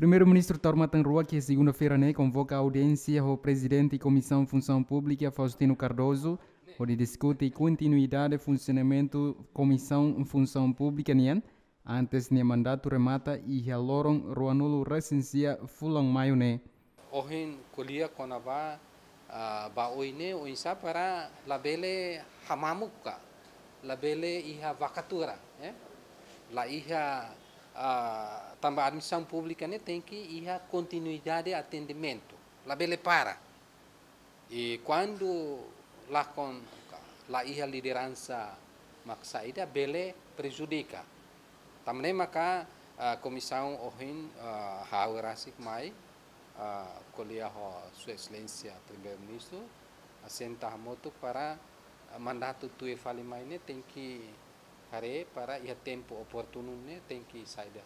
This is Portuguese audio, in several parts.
Primeiro-ministro Tormatan Rua, que segunda-feira né, convoca a audiência ao presidente da Comissão Função Pública, Faustino Cardoso, onde discute continuidade e funcionamento Comissão Função Pública Nian. Né. Antes de né, mandato remata e realoram Ruanulo recensia Fulan Maio né. Ohin kulia konava ah, ba oine oinsa para labele hamamuka labele iha vakatura. Né. La iha a, também a admissão pública né, tem que ir à continuidade de atendimento. Lá ele para. E quando lá com lá a liderança maksaida bele prejudica. Também maka a comissão ohin haurasik mai colher a sua excelência primeiro-ministro a moto para mandato tu e fale mais né tem que Hare para ir tempo oportuno, Tem que sair da.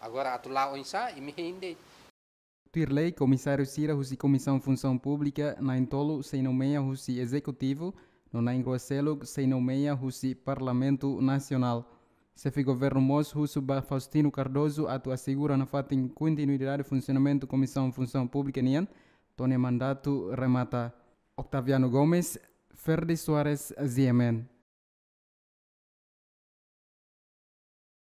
Agora atular onça e me rende. Tirlei, comissário Cira, Rusi Comissão Função Pública, na Intolo, sem nomeia Rusi Executivo, no na Ingrocelo, sem nomeia Rusi Parlamento Nacional. Chefe Governo Mos, Russo Faustino Cardoso, atua segura na fato em continuidade do funcionamento Comissão Função Pública Nian, Tone Mandato remata. Octaviano Gomes, Ferdi Soares, ZMN.